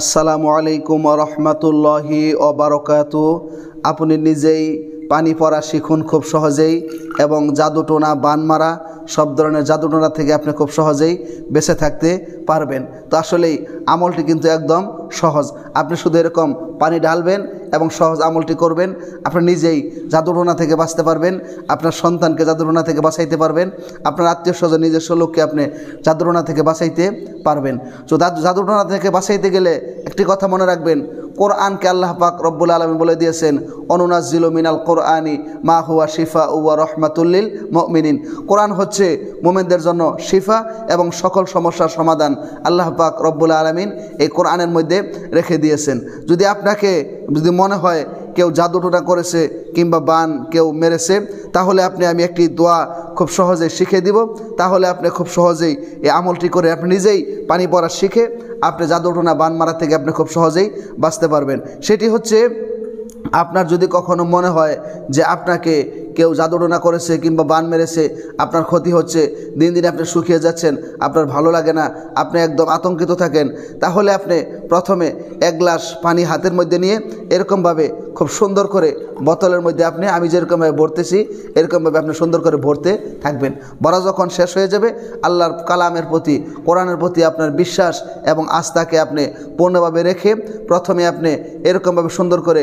আসসালামু আলাইকুম রহমতুল্লাহি অবরকাত আপনি নিজেই পানি পড়া শিখুন খুব সহজেই এবং জাদুটোনা বান মারা সব ধরনের জাদুটোনা থেকে আপনি খুব সহজেই বেঁচে থাকতে পারবেন তো আসলেই আমলটি কিন্তু একদম সহজ আপনি শুধু এরকম পানি ঢালবেন এবং সহজ আমলটি করবেন আপনি নিজেই জাদুরোনা থেকে বাঁচতে পারবেন আপনার সন্তানকে জাদুরোনা থেকে বাঁচাইতে পারবেন আপনার আত্মীয় স্বজন নিজস্ব লোককে আপনি জাদুরোনা থেকে বাঁচাইতে পারবেন তো জাদুরোনা থেকে বাঁচাইতে গেলে একটি কথা মনে রাখবেন কোরআনকে আল্লাহ পাক রব্বুল আলমী বলে দিয়েছেন অনুনাজিল মিনাল কোরআনি মা হুয়া শিফা উয়া রহমাতুল্লিল মমিনিন কোরআন হচ্ছে মোমেনদের জন্য শিফা এবং সকল সমস্যার সমাধান আল্লাহ পাক রব্বুল আলমিন এই কোরআনের মধ্যে রেখে দিয়েছেন যদি আপনাকে যদি মনে হয় কেউ জাদুটোনা করেছে কিংবা বান কেউ মেরেছে তাহলে আপনি আমি একটি দোয়া খুব সহজেই শিখে দিব তাহলে আপনি খুব সহজেই এই আমলটি করে আপনি নিজেই পানি পড়া শিখে আপনি জাদুটোনা বান মারা থেকে আপনি খুব সহজেই বাঁচতে পারবেন সেটি হচ্ছে আপনার যদি কখনো মনে হয় যে আপনাকে কেউ জাদুটনা করেছে কিংবা বান মেরেছে আপনার ক্ষতি হচ্ছে দিন দিন আপনি শুকিয়ে যাচ্ছেন আপনার ভালো লাগে না আপনি একদম আতঙ্কিত থাকেন তাহলে আপনি প্রথমে এক গ্লাস পানি হাতের মধ্যে নিয়ে এরকমভাবে খুব সুন্দর করে বোতলের মধ্যে আপনি আমি যেরকমভাবে ভরতেছি এরকমভাবে আপনি সুন্দর করে ভরতে থাকবেন বরা যখন শেষ হয়ে যাবে আল্লাহর কালামের প্রতি কোরআনের প্রতি আপনার বিশ্বাস এবং আস্থাকে আপনি পূর্ণভাবে রেখে প্রথমে আপনি এরকমভাবে সুন্দর করে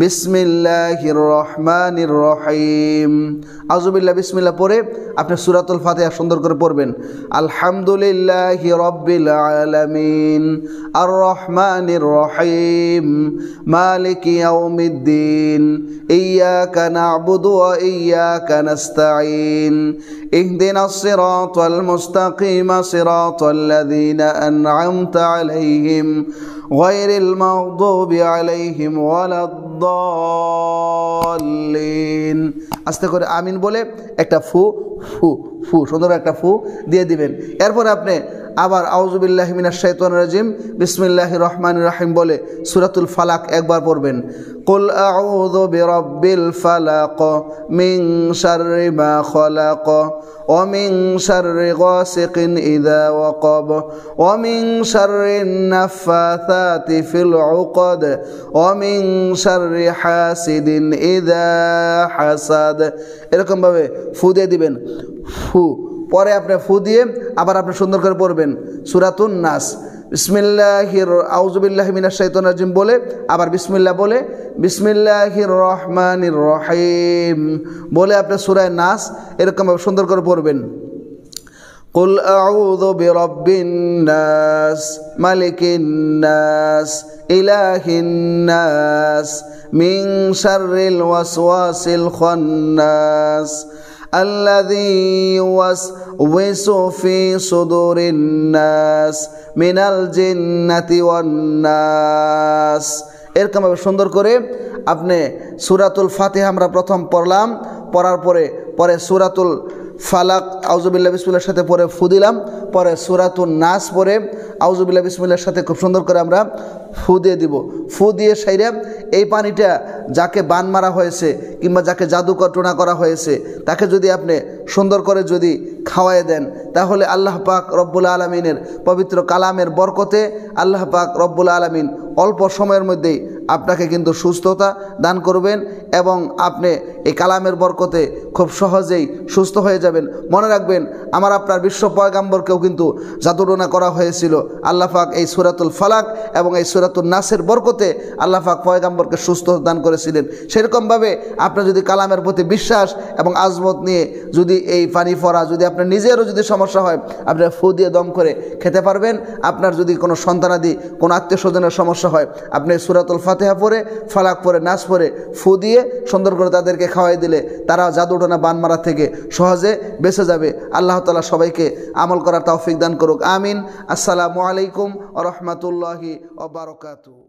বিসম রহমান রহিম আজুবিল্লাহ বিসমিল্লা পরে আপনি সুরাতুল ফাতেহা সুন্দর করে পড়বেন আলহামদুলিল্লাহ রব্বিল আলামিন আর রহমান রহিম মালিক ইয়াউমিদ্দিন ইয়াকা নাবুদু ওয়া ইয়াকা নাস্তাঈন اهدنا الصراط المستقيم صراط الذين أنعمت عليهم غير المغضوب عليهم ولا الضالين দলিন আস্তে করে আমিন বলে একটা ফু ফু ফু সুন্দর একটা ফু দিয়ে দিবেন এরপর আপনি আবার আউজুবিল্লাহ মিনা শৈতন রাজিম বিসমিল্লাহ রহমান রাহিম বলে সুরাতুল ফালাক একবার পড়বেন কুল আউযু বিরাব্বিল ফালাক মিন শাররি মা খালাক ও মিন শাররি গাসিকিন ইযা ওয়াকাব ও মিন শাররি নাফাসাতি ফিল উকাদ ও মিন শাররি হাসিদিন ইযা হাসাদ এরকম ভাবে ফু দিয়ে দিবেন ফু পরে আপনি ফু দিয়ে আবার আপনি সুন্দর করে পড়বেন সুরাতুন নাস বিসমিল্লাহির আউজুবিল্লাহ মিনাশ শাইতান বলে আবার বিসমিল্লা বলে বিসমিল্লাহির রহমানির রহিম বলে আপনি সুরায় নাস এরকমভাবে সুন্দর করে পড়বেন قل أعوذ برب الناس ملك الناس إله الناس من شر الوسواس الخناس الذي يوسوس في صدور الناس من الجنة والناس এরকমভাবে সুন্দর করে আপনি সুরাতুল ফাতিহা আমরা প্রথম পড়লাম পড়ার পরে পরে সুরাতুল ফালাক আউজুবিল্লা বিসমুল্লার সাথে পরে ফু দিলাম পরে সুরাতুল নাস পরে আউজুবিল্লা বিসমুল্লার সাথে খুব সুন্দর করে আমরা ফু দিয়ে দিব ফু দিয়ে সাইরে এই পানিটা যাকে বান মারা হয়েছে কিংবা যাকে জাদুকর টোনা করা হয়েছে তাকে যদি আপনি সুন্দর করে যদি খাওয়াই দেন তাহলে আল্লাহ পাক রব্বুল আলমিনের পবিত্র কালামের বরকতে আল্লাহ পাক রব্বুল আলমিন অল্প সময়ের মধ্যেই আপনাকে কিন্তু সুস্থতা দান করবেন এবং আপনি এই কালামের বরকতে খুব সহজেই সুস্থ হয়ে যাবেন মনে রাখবেন আমার আপনার বিশ্ব পয়গাম্বরকেও কিন্তু জাদুটোনা করা হয়েছিল আল্লাহ পাক এই সুরাতুল ফালাক এবং এই সুরাত সুরাতুল নাসের বরকতে আল্লাহ পাক পয়গাম্বরকে সুস্থ দান করেছিলেন সেরকমভাবে আপনার যদি কালামের প্রতি বিশ্বাস এবং আজমত নিয়ে যদি এই পানি ফরা যদি আপনার নিজেরও যদি সমস্যা হয় আপনার ফু দিয়ে দম করে খেতে পারবেন আপনার যদি কোনো সন্তানাদি কোনো আত্মীয় স্বজনের সমস্যা হয় আপনি সুরাতুল ফাতেহা পরে ফালাক পরে নাচ পরে ফু দিয়ে সুন্দর করে তাদেরকে খাওয়াই দিলে তারা জাদুটোনা বান মারা থেকে সহজে বেঁচে যাবে আল্লাহ তালা সবাইকে আমল করার তাওফিক দান করুক আমিন আসসালামু আলাইকুম ও রহমতুল্লাহি ও wabarakatuh.